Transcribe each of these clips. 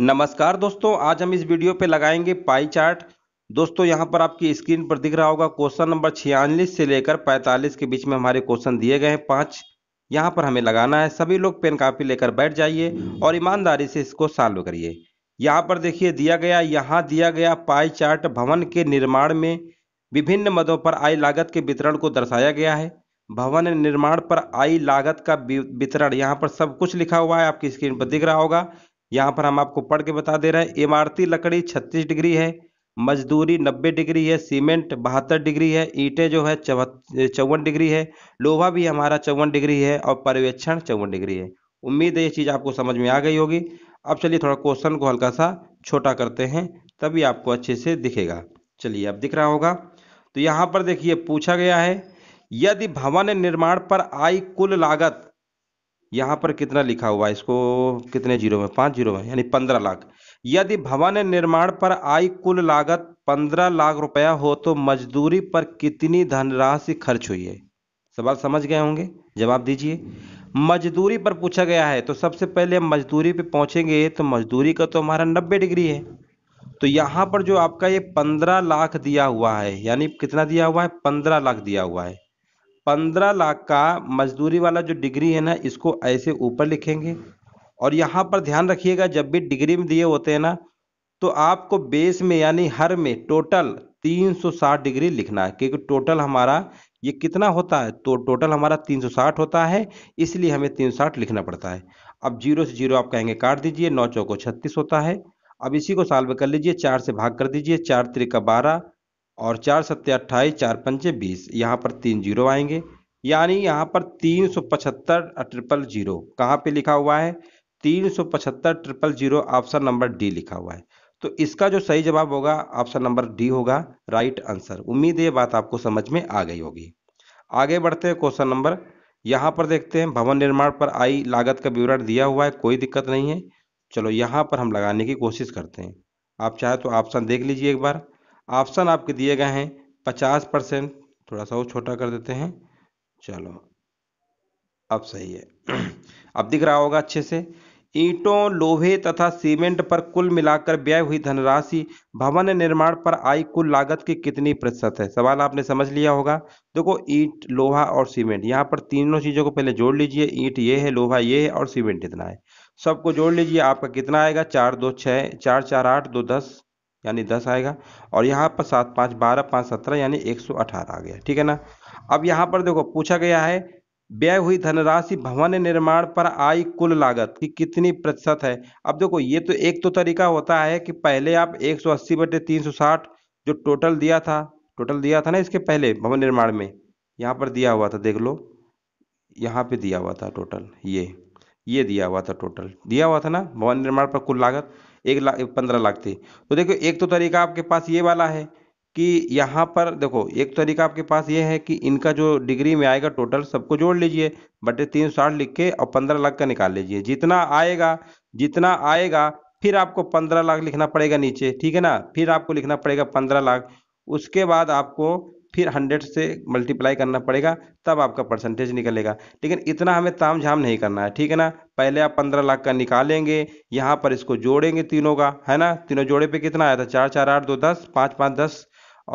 नमस्कार दोस्तों आज हम इस वीडियो पे लगाएंगे पाई चार्ट दोस्तों यहाँ पर आपकी स्क्रीन पर दिख रहा होगा क्वेश्चन नंबर छियालीस से लेकर 45 के बीच में हमारे क्वेश्चन दिए गए हैं पांच यहाँ पर हमें लगाना है सभी लोग पेन कापी लेकर बैठ जाइए और ईमानदारी से इसको सॉल्व करिए यहाँ पर देखिए दिया गया यहाँ दिया गया पाई चार्ट भवन के निर्माण में विभिन्न मदों पर आई लागत के वितरण को दर्शाया गया है भवन निर्माण पर आई लागत का वितरण यहाँ पर सब कुछ लिखा हुआ है आपकी स्क्रीन पर दिख रहा होगा यहाँ पर हम आपको पढ़ के बता दे रहे हैं इमारती लकड़ी छत्तीस डिग्री है मजदूरी नब्बे डिग्री है सीमेंट बहत्तर डिग्री है ईंटें जो है चौवन डिग्री है लोहा भी हमारा चौवन डिग्री है और पर्यवेक्षण चौवन डिग्री है उम्मीद है ये चीज़ आपको समझ में आ गई होगी अब चलिए थोड़ा क्वेश्चन को हल्का सा छोटा करते हैं तभी आपको अच्छे से दिखेगा चलिए अब दिख रहा होगा तो यहाँ पर देखिए पूछा गया है यदि भवन निर्माण पर आई कुल लागत यहाँ पर कितना लिखा हुआ है इसको कितने जीरो में पाँच जीरो में यानी पंद्रह लाख यदि भवन निर्माण पर आई कुल लागत पंद्रह लाख रुपया हो तो मजदूरी पर कितनी धनराशि खर्च हुई है सवाल समझ गए होंगे जवाब दीजिए मजदूरी पर पूछा गया है तो सबसे पहले हम मजदूरी पे पहुंचेंगे तो मजदूरी का तो हमारा नब्बे डिग्री है तो यहाँ पर जो आपका ये पंद्रह लाख दिया हुआ है यानी कितना दिया हुआ है पंद्रह लाख दिया हुआ है पंद्रह लाख का मजदूरी वाला जो डिग्री है ना इसको ऐसे ऊपर लिखेंगे और यहाँ पर ध्यान रखिएगा जब भी डिग्री में दिए होते हैं ना तो आपको बेस में यानी हर में टोटल 360 डिग्री लिखना है क्योंकि टोटल हमारा ये कितना होता है तो टोटल हमारा 360 होता है इसलिए हमें 360 लिखना पड़ता है अब जीरो से जीरो आप कहेंगे काट दीजिए नौ चौको छत्तीस होता है अब इसी को साल्व कर लीजिए चार से भाग कर दीजिए चार त्रिका बारह और चार सत्ते अट्ठाईस चार पंचे बीस यहाँ पर तीन जीरो आएंगे यानी यहाँ पर तीन सौ पचहत्तर ट्रिपल जीरो कहाँ पर लिखा हुआ है तीन सौ पचहत्तर triple zero option number D लिखा हुआ है तो इसका जो सही जवाब होगा ऑप्शन नंबर डी होगा राइट आंसर उम्मीद ये बात आपको समझ में आ गई होगी आगे बढ़ते हैं क्वेश्चन नंबर यहाँ पर देखते हैं भवन निर्माण पर आई लागत का विवरण दिया हुआ है कोई दिक्कत नहीं है चलो यहाँ पर हम लगाने की कोशिश करते हैं आप चाहे तो ऑप्शन देख लीजिए एक बार ऑप्शन आपके दिए गए हैं पचास परसेंट थोड़ा सा वो छोटा कर देते हैं चलो अब सही है अब दिख रहा होगा अच्छे से ईंटों लोहे तथा सीमेंट पर कुल मिलाकर व्यय हुई धनराशि भवन निर्माण पर आई कुल लागत की कितनी प्रतिशत है सवाल आपने समझ लिया होगा देखो ईंट लोहा और सीमेंट यहाँ पर तीनों चीज़ों को पहले जोड़ लीजिए ईंट ये है लोहा ये है और सीमेंट इतना है सबको जोड़ लीजिए आपका कितना आएगा चार दो छः चार चार आठ दो दस यानी दस आएगा और यहाँ पर सात पाँच बारह पाँच सत्रह यानी एक सौ अठारह आ गया ठीक है ना अब यहाँ पर देखो पूछा गया है व्यय हुई धनराशि भवन निर्माण पर आई कुल लागत की कितनी प्रतिशत है अब देखो ये तो एक तो तरीका होता है कि पहले आप 180 बटे 360 जो टोटल दिया था टोटल दिया था ना इसके पहले भवन निर्माण में यहाँ पर दिया हुआ था देख लो यहाँ पर दिया हुआ था टोटल ये ये दिया हुआ था टोटल दिया हुआ था ना भवन निर्माण पर कुल लागत एक लाख पंद्रह लाख थी तो देखो एक तो तरीका आपके पास ये वाला है कि यहाँ पर देखो एक तरीका आपके पास ये है कि इनका जो डिग्री में आएगा टोटल सबको जोड़ लीजिए बटे तीन साठ लिख के और पंद्रह लाख का निकाल लीजिए जितना आएगा जितना आएगा फिर आपको पंद्रह लाख लिखना पड़ेगा नीचे ठीक है ना फिर आपको लिखना पड़ेगा पंद्रह लाख उसके बाद आपको फिर हंड्रेड से मल्टीप्लाई करना पड़ेगा तब आपका परसेंटेज निकलेगा लेकिन इतना हमें ताम झाम नहीं करना है ठीक है ना पहले आप पंद्रह लाख का निकालेंगे यहाँ पर इसको जोड़ेंगे तीनों का है ना तीनों जोड़े पे कितना आया था चार चार आठ दो दस पाँच पाँच दस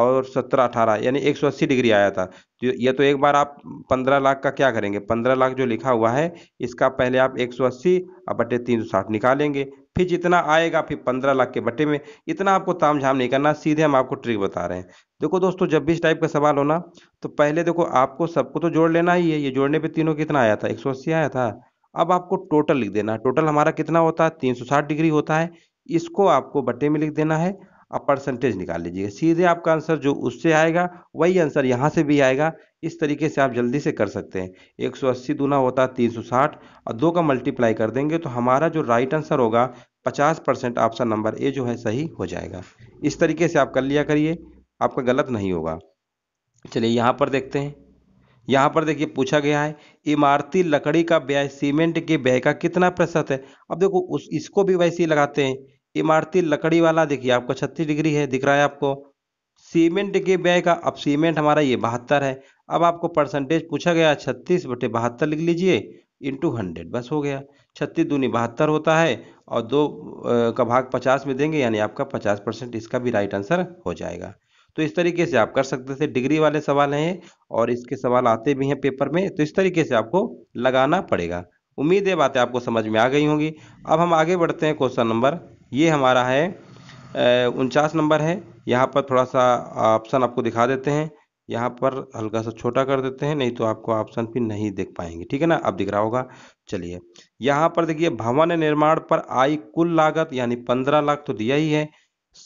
और सत्रह अठारह यानी एक सौ अस्सी डिग्री आया था तो यह तो एक बार आप पंद्रह लाख का क्या करेंगे पंद्रह लाख जो लिखा हुआ है इसका पहले आप एक सौ अस्सी बटे तीन सौ साठ निकालेंगे फिर जितना आएगा फिर पंद्रह लाख के बट्टे में इतना आपको ताम झाम नहीं करना सीधे हम आपको ट्रिक बता रहे हैं देखो दोस्तों जब भी इस टाइप का सवाल होना तो पहले देखो आपको सबको तो जोड़ लेना ही है ये जोड़ने पे तीनों कितना आया था एक आया था अब आपको टोटल लिख देना टोटल हमारा कितना होता है तीन डिग्री होता है इसको आपको बट्टे में लिख देना है आप परसेंटेज निकाल लीजिएगा सीधे आपका आंसर जो उससे आएगा वही आंसर यहाँ से भी आएगा इस तरीके से आप जल्दी से कर सकते हैं 180 दूना होता है तीन और दो का मल्टीप्लाई कर देंगे तो हमारा जो राइट आंसर होगा 50 परसेंट ऑप्शन नंबर ए जो है सही हो जाएगा इस तरीके से आप कर लिया करिए आपका गलत नहीं होगा चलिए यहाँ पर देखते हैं यहाँ पर देखिए पूछा गया है इमारती लकड़ी का व्यय सीमेंट के व्यय का कितना प्रतिशत है अब देखो उस इसको भी वैसे ही लगाते हैं इमारती लकड़ी वाला देखिए आपको छत्तीस डिग्री है दिख रहा है आपको सीमेंट के व्यय का अब सीमेंट हमारा ये बहत्तर है अब आपको परसेंटेज पूछा गया छत्तीस बटे बहत्तर लिख लीजिए इंटू हंड्रेड बस हो गया छत्तीस दूनी बहत्तर होता है और दो का भाग पचास में देंगे यानी आपका पचास परसेंट इसका भी राइट आंसर हो जाएगा तो इस तरीके से आप कर सकते थे डिग्री वाले सवाल हैं और इसके सवाल आते भी हैं पेपर में तो इस तरीके से आपको लगाना पड़ेगा उम्मीद है बातें आपको समझ में आ गई होंगी अब हम आगे बढ़ते हैं क्वेश्चन नंबर ये हमारा है उनचास नंबर है यहाँ पर थोड़ा सा ऑप्शन आपको दिखा देते हैं यहाँ पर हल्का सा छोटा कर देते हैं नहीं तो आपको ऑप्शन भी नहीं देख पाएंगे ठीक है ना अब दिख रहा होगा चलिए यहाँ पर देखिए भवन निर्माण पर आई कुल लागत यानी पंद्रह लाख तो दिया ही है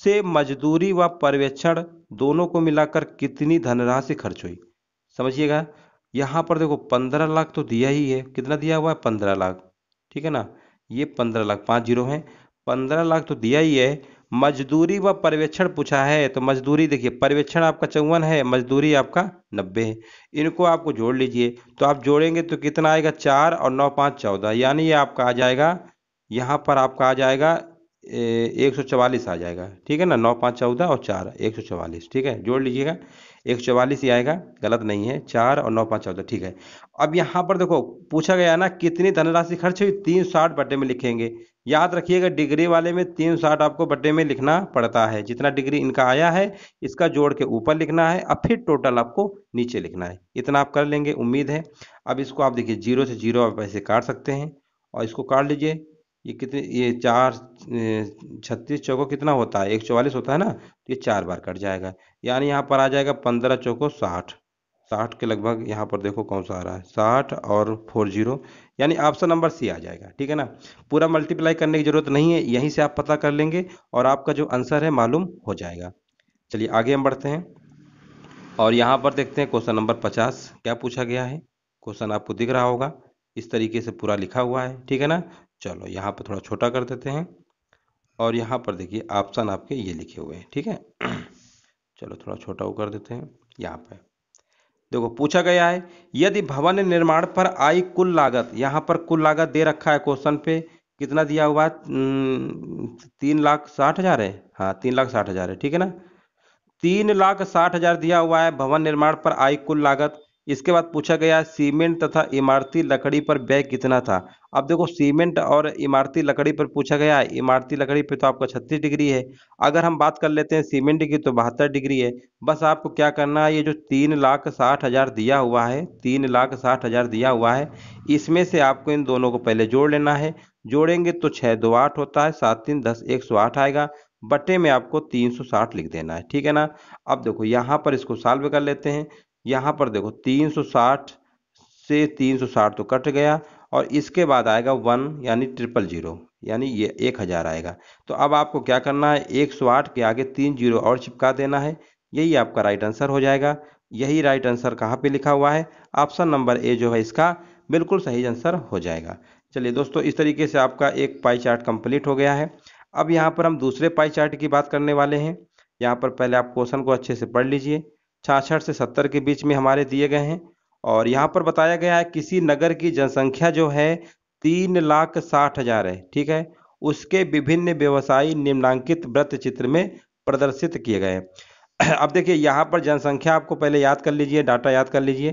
से मजदूरी व पर्यवेक्षण दोनों को मिलाकर कितनी धनराशि खर्च हुई समझिएगा यहाँ पर देखो पंद्रह लाख तो दिया ही है कितना दिया हुआ है पंद्रह लाख ठीक है ना ये पंद्रह लाख पाँच जीरो है पंद्रह लाख तो दिया ही है मजदूरी व पर्यवेक्षण पूछा है तो मजदूरी देखिए पर्यवेक्षण आपका चौवन है मजदूरी आपका नब्बे है इनको आपको जोड़ लीजिए तो आप जोड़ेंगे तो कितना आएगा चार और नौ पाँच चौदह यानी ये आपका आ जाएगा यहाँ पर आपका आ जाएगा एक सौ चवालीस आ जाएगा ठीक है ना नौ पाँच चौदह और चार एक सौ चवालीस ठीक है जोड़ लीजिएगा एक चौवालीस ही आएगा गलत नहीं है चार और नौ पाँच चौदह ठीक है अब यहाँ पर देखो पूछा गया ना कितनी धनराशि खर्च हुई तीन साठ बटे में लिखेंगे याद रखिएगा डिग्री वाले में तीन साठ आपको बटे में लिखना पड़ता है जितना डिग्री इनका आया है इसका जोड़ के ऊपर लिखना है और फिर टोटल आपको नीचे लिखना है इतना आप कर लेंगे उम्मीद है अब इसको आप देखिए जीरो से जीरो आप ऐसे काट सकते हैं और इसको काट लीजिए ये कितने ये चार छत्तीस चौको कितना होता है एक चौवालीस होता है ना तो ये चार बार कट जाएगा यानी यहाँ पर आ जाएगा पंद्रह चौको साठ साठ के लगभग यहाँ पर देखो कौन सा आ रहा है साठ और फोर जीरो यानी ऑप्शन नंबर सी आ जाएगा ठीक है ना पूरा मल्टीप्लाई करने की ज़रूरत नहीं है यहीं से आप पता कर लेंगे और आपका जो आंसर है मालूम हो जाएगा चलिए आगे हम बढ़ते हैं और यहाँ पर देखते हैं क्वेश्चन नंबर पचास क्या पूछा गया है क्वेश्चन आपको दिख रहा होगा इस तरीके से पूरा लिखा हुआ है ठीक है ना चलो यहाँ पर थोड़ा छोटा कर देते हैं और यहाँ पर देखिए ऑप्शन आपके ये लिखे हुए हैं ठीक है चलो थोड़ा छोटा वो कर देते हैं यहाँ पर देखो पूछा गया है यदि भवन निर्माण पर आई कुल लागत यहाँ पर कुल लागत दे रखा है क्वेश्चन पे कितना दिया हुआ है तीन लाख साठ हजार है हाँ तीन लाख साठ हजार है ठीक है ना तीन लाख साठ हजार दिया हुआ है भवन निर्माण पर आई कुल लागत इसके बाद पूछा गया सीमेंट तथा इमारती लकड़ी पर व्यय कितना था अब देखो सीमेंट और इमारती लकड़ी पर पूछा गया है इमारती लकड़ी पर तो आपका छत्तीस डिग्री है अगर हम बात कर लेते हैं सीमेंट की तो बहत्तर डिग्री है बस आपको क्या करना है ये जो तीन लाख साठ हज़ार दिया हुआ है तीन लाख साठ हज़ार दिया हुआ है इसमें से आपको इन दोनों को पहले जोड़ लेना है जोड़ेंगे तो छः दो आठ होता है सात तीन दस एक सौ आठ आएगा बटे में आपको तीन सौ साठ लिख देना है ठीक है ना अब देखो यहाँ पर इसको सॉल्व कर लेते हैं यहाँ पर देखो 360 से 360 तो कट गया और इसके बाद आएगा वन यानी ट्रिपल जीरो यानी ये एक हज़ार आएगा तो अब आपको क्या करना है एक सौ आठ के आगे तीन जीरो और चिपका देना है यही आपका राइट आंसर हो जाएगा यही राइट आंसर कहाँ पे लिखा हुआ है ऑप्शन नंबर ए जो है इसका बिल्कुल सही आंसर हो जाएगा चलिए दोस्तों इस तरीके से आपका एक पाई चार्ट कंप्लीट हो गया है अब यहाँ पर हम दूसरे पाई चार्ट की बात करने वाले हैं यहाँ पर पहले आप क्वेश्चन को अच्छे से पढ़ लीजिए छाछठ से सत्तर के बीच में हमारे दिए गए हैं और यहाँ पर बताया गया है किसी नगर की जनसंख्या जो है तीन लाख साठ हजार है ठीक है उसके विभिन्न व्यवसायी निम्नांकित व्रत चित्र में प्रदर्शित किए गए हैं अब देखिए यहाँ पर जनसंख्या आपको पहले याद कर लीजिए डाटा याद कर लीजिए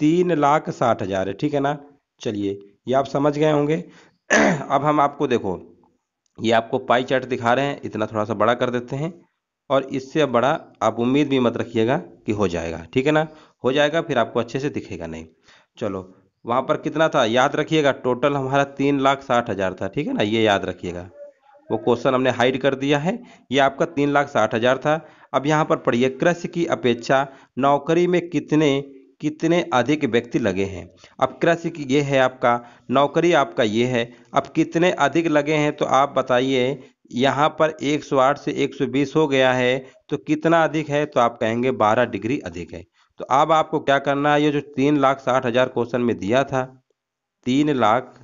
तीन लाख साठ हजार है ठीक है ना चलिए ये आप समझ गए होंगे अब हम आपको देखो ये आपको पाई चार्ट दिखा रहे हैं इतना थोड़ा सा बड़ा कर देते हैं और इससे बड़ा आप उम्मीद भी मत रखिएगा कि हो जाएगा ठीक है ना हो जाएगा फिर आपको अच्छे से दिखेगा नहीं चलो वहाँ पर कितना था याद रखिएगा टोटल हमारा तीन लाख साठ हज़ार था ठीक है ना ये याद रखिएगा वो क्वेश्चन हमने हाइड कर दिया है ये आपका तीन लाख साठ हज़ार था अब यहाँ पर पढ़िए कृषि की अपेक्षा नौकरी में कितने कितने अधिक व्यक्ति लगे हैं अब कृषि की ये है आपका नौकरी आपका ये है अब कितने अधिक लगे हैं तो आप बताइए यहाँ पर 108 से 120 हो गया है तो कितना अधिक है तो आप कहेंगे 12 डिग्री अधिक है तो अब आपको क्या करना है ये जो तीन लाख साठ हज़ार क्वेश्चन में दिया था तीन लाख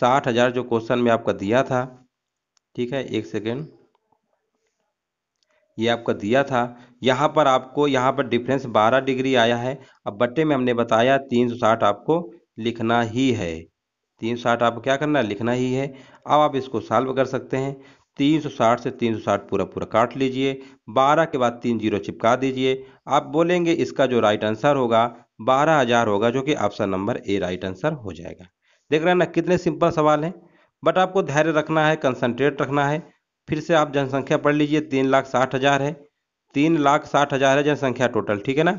साठ हज़ार जो क्वेश्चन में आपका दिया था ठीक है एक सेकेंड ये आपका दिया था यहाँ पर आपको यहाँ पर डिफरेंस 12 डिग्री आया है अब बट्टे में हमने बताया 360 आपको लिखना ही है 360 आपको क्या करना है लिखना ही है अब आप इसको सॉल्व कर सकते हैं 360 से 360 पूरा पूरा काट लीजिए 12 के बाद तीन जीरो चिपका दीजिए आप बोलेंगे इसका जो राइट आंसर होगा 12000 होगा जो कि option number A right answer हो जाएगा देख रहे हैं ना कितने सिंपल सवाल हैं बट आपको धैर्य रखना है कंसनट्रेट रखना है फिर से आप जनसंख्या पढ़ लीजिए तीन लाख साठ हज़ार है तीन लाख साठ हज़ार है जनसंख्या टोटल ठीक है ना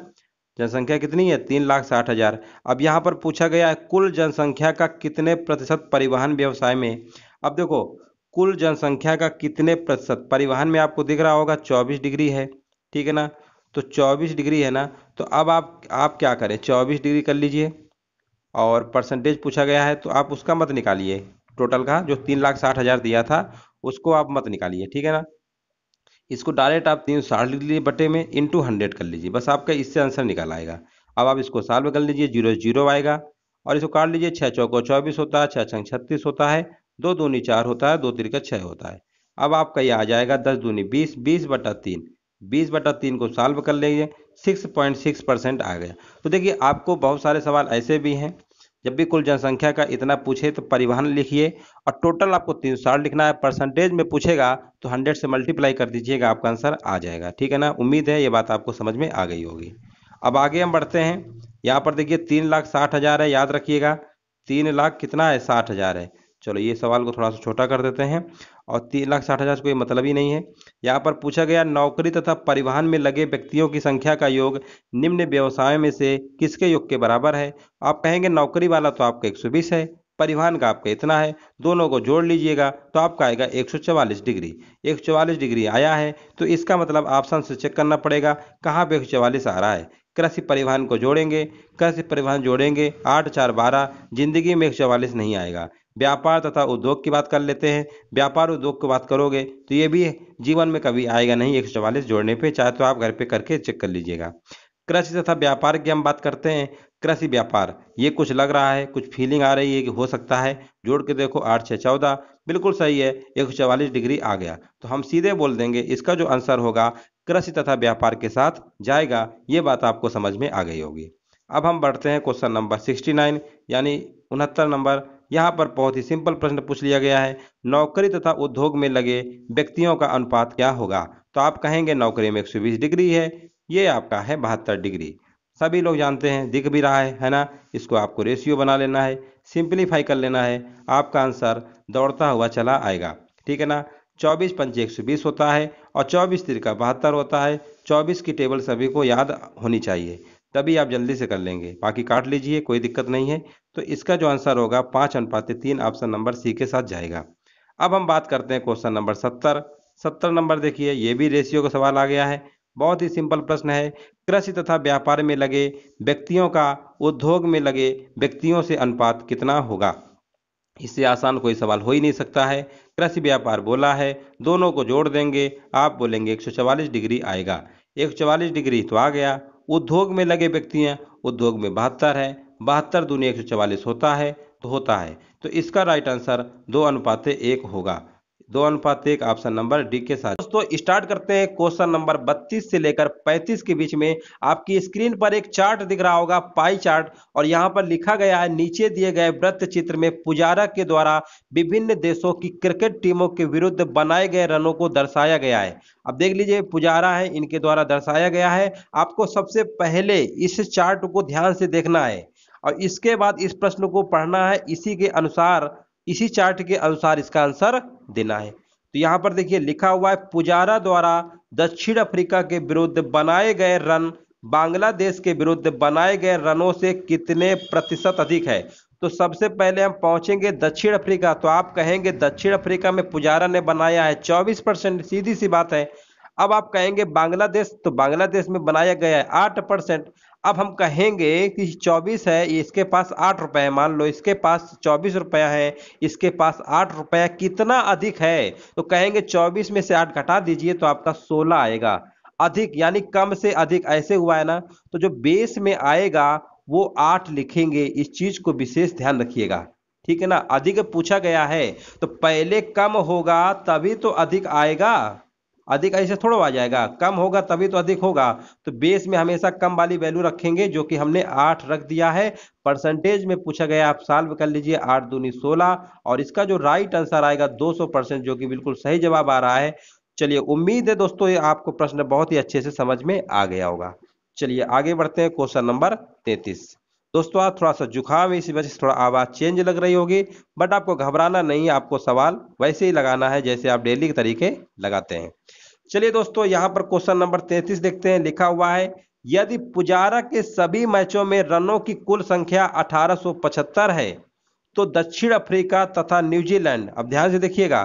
जनसंख्या कितनी है तीन लाख साठ हज़ार अब यहाँ पर पूछा गया है कुल जनसंख्या का कितने प्रतिशत परिवहन व्यवसाय में अब देखो कुल जनसंख्या का कितने प्रतिशत परिवहन में आपको दिख रहा होगा चौबीस डिग्री है ठीक है ना तो चौबीस डिग्री है ना तो अब आप आप क्या करें चौबीस डिग्री कर लीजिए और परसेंटेज पूछा गया है तो आप उसका मत निकालिए टोटल का जो तीन लाख साठ हज़ार दिया था उसको आप मत निकालिए ठीक है ना इसको डायरेक्ट आप तीन साठ लिख लीजिए बटे में इंटू हंड्रेड कर लीजिए बस आपका इससे आंसर निकाल आएगा अब आप इसको में कर लीजिए जीरो जीरो आएगा और इसको काट लीजिए छः चौको चौबीस होता है छः छंग छत्तीस होता है दो दूनी चार होता है दो तिरका छः होता है अब आपका ये आ जाएगा दस दूनी बीस बीस बटा तीन बीस बटा तीन को सॉल्व कर लेंगे सिक्स पॉइंट सिक्स परसेंट आ गया तो देखिए आपको बहुत सारे सवाल ऐसे भी हैं जब भी कुल जनसंख्या का इतना पूछे तो परिवहन लिखिए और टोटल आपको तीन सौ लिखना है परसेंटेज में पूछेगा तो हंड्रेड से मल्टीप्लाई कर दीजिएगा आपका आंसर आ जाएगा ठीक है ना उम्मीद है ये बात आपको समझ में आ गई होगी अब आगे हम बढ़ते हैं यहाँ पर देखिए तीन लाख साठ हज़ार है याद रखिएगा तीन लाख कितना है साठ हज़ार है चलो ये सवाल को थोड़ा सा छोटा कर देते हैं और तीन लाख साठ हज़ार कोई मतलब ही नहीं है यहाँ पर पूछा गया नौकरी तथा परिवहन में लगे व्यक्तियों की संख्या का योग निम्न व्यवसाय में से किसके योग के बराबर है आप कहेंगे नौकरी वाला तो आपका एक है परिवहन का आपका इतना है दोनों को जोड़ लीजिएगा तो आपका आएगा एक डिग्री एक डिग्री आया है तो इसका मतलब ऑप्शन से चेक करना पड़ेगा कहाँ पे एक आ रहा है कृषि परिवहन को जोड़ेंगे कृषि परिवहन जोड़ेंगे आठ चार बारह जिंदगी में एक चवालीस नहीं आएगा व्यापार तथा उद्योग की बात कर लेते हैं व्यापार उद्योग की बात करोगे तो ये भी जीवन में कभी आएगा नहीं एक सौ जोड़ने पे चाहे तो आप घर पे करके चेक कर लीजिएगा कृषि तथा व्यापार की हम बात करते हैं कृषि व्यापार ये कुछ लग रहा है कुछ फीलिंग आ रही है कि हो सकता है जोड़ के देखो आठ छः चौदह बिल्कुल सही है एक डिग्री आ गया तो हम सीधे बोल देंगे इसका जो आंसर होगा कृषि तथा व्यापार के साथ जाएगा ये बात आपको समझ में आ गई होगी अब हम बढ़ते हैं क्वेश्चन नंबर सिक्सटी नाइन यानी उनहत्तर नंबर यहाँ पर बहुत ही सिंपल प्रश्न पूछ लिया गया है नौकरी तथा उद्योग में लगे व्यक्तियों का अनुपात क्या होगा तो आप कहेंगे नौकरी में एक डिग्री है ये आपका है बहत्तर डिग्री सभी लोग जानते हैं दिख भी रहा है है ना इसको आपको रेशियो बना लेना है सिंपलीफाई कर लेना है आपका आंसर दौड़ता हुआ चला आएगा ठीक है ना चौबीस पंच एक सौ बीस होता है और चौबीस तिरका बहत्तर होता है चौबीस की टेबल सभी को याद होनी चाहिए तभी आप जल्दी से कर लेंगे बाकी काट लीजिए कोई दिक्कत नहीं है तो इसका जो आंसर होगा पाँच अनुपात तीन ऑप्शन नंबर सी के साथ जाएगा अब हम बात करते हैं क्वेश्चन नंबर सत्तर सत्तर नंबर देखिए ये भी रेशियो का सवाल आ गया है बहुत ही सिंपल प्रश्न है कृषि तथा व्यापार में लगे व्यक्तियों का उद्योग में लगे व्यक्तियों से अनुपात कितना होगा इससे आसान कोई सवाल हो ही नहीं सकता है कृषि व्यापार बोला है दोनों को जोड़ देंगे आप बोलेंगे एक डिग्री आएगा एक डिग्री तो आ गया उद्योग में लगे व्यक्ति हैं उद्योग में बहत्तर है बहत्तर दूनी एक होता है तो होता है तो इसका राइट आंसर दो अनुपात एक होगा दो अनुपात एक ऑप्शन नंबर डी के साथ दोस्तों स्टार्ट करते हैं क्वेश्चन नंबर 32 से लेकर 35 के बीच में आपकी स्क्रीन पर एक चार्ट दिख रहा होगा पाई चार्ट और यहाँ पर लिखा गया है नीचे दिए गए वृत्त चित्र में पुजारा के द्वारा विभिन्न देशों की क्रिकेट टीमों के विरुद्ध बनाए गए रनों को दर्शाया गया है अब देख लीजिए पुजारा है इनके द्वारा दर्शाया गया है आपको सबसे पहले इस चार्ट को ध्यान से देखना है और इसके बाद इस प्रश्न को पढ़ना है इसी के अनुसार इसी चार्ट के अनुसार इसका आंसर है तो यहां पर देखिए लिखा हुआ है पुजारा द्वारा दक्षिण अफ्रीका के विरुद्ध बनाए गए रन बांग्लादेश के विरुद्ध बनाए गए रनों से कितने प्रतिशत अधिक है तो सबसे पहले हम पहुंचेंगे दक्षिण अफ्रीका तो आप कहेंगे दक्षिण अफ्रीका में पुजारा ने बनाया है 24 परसेंट सीधी सी बात है अब आप कहेंगे बांग्लादेश तो बांग्लादेश में बनाया गया है 8 परसेंट अब हम कहेंगे कि चौबीस है इसके पास आठ रुपये है मान लो इसके पास चौबीस रुपया है इसके पास आठ रुपया कितना अधिक है तो कहेंगे चौबीस में से आठ घटा दीजिए तो आपका सोलह आएगा अधिक यानी कम से अधिक ऐसे हुआ है ना तो जो बेस में आएगा वो आठ लिखेंगे इस चीज को विशेष ध्यान रखिएगा ठीक है ना अधिक पूछा गया है तो पहले कम होगा तभी तो अधिक आएगा अधिक ऐसे थोड़ा आ जाएगा कम होगा तभी तो अधिक होगा तो बेस में हमेशा कम वाली वैल्यू रखेंगे जो कि हमने आठ रख दिया है परसेंटेज में पूछा गया आप सॉल्व कर लीजिए आठ दूनी सोलह और इसका जो राइट आंसर आएगा दो सौ परसेंट जो कि बिल्कुल सही जवाब आ रहा है चलिए उम्मीद है दोस्तों ये आपको प्रश्न बहुत ही अच्छे से समझ में आ गया होगा चलिए आगे बढ़ते हैं क्वेश्चन नंबर तैतीस दोस्तों आज थोड़ा सा जुकाम है इसी वजह से थोड़ा आवाज़ चेंज लग रही होगी बट आपको घबराना नहीं है आपको सवाल वैसे ही लगाना है जैसे आप डेली के तरीके लगाते हैं चलिए दोस्तों यहाँ पर क्वेश्चन नंबर तैतीस देखते हैं लिखा हुआ है यदि पुजारा के सभी मैचों में रनों की कुल संख्या अठारह है तो दक्षिण अफ्रीका तथा न्यूजीलैंड अब ध्यान से देखिएगा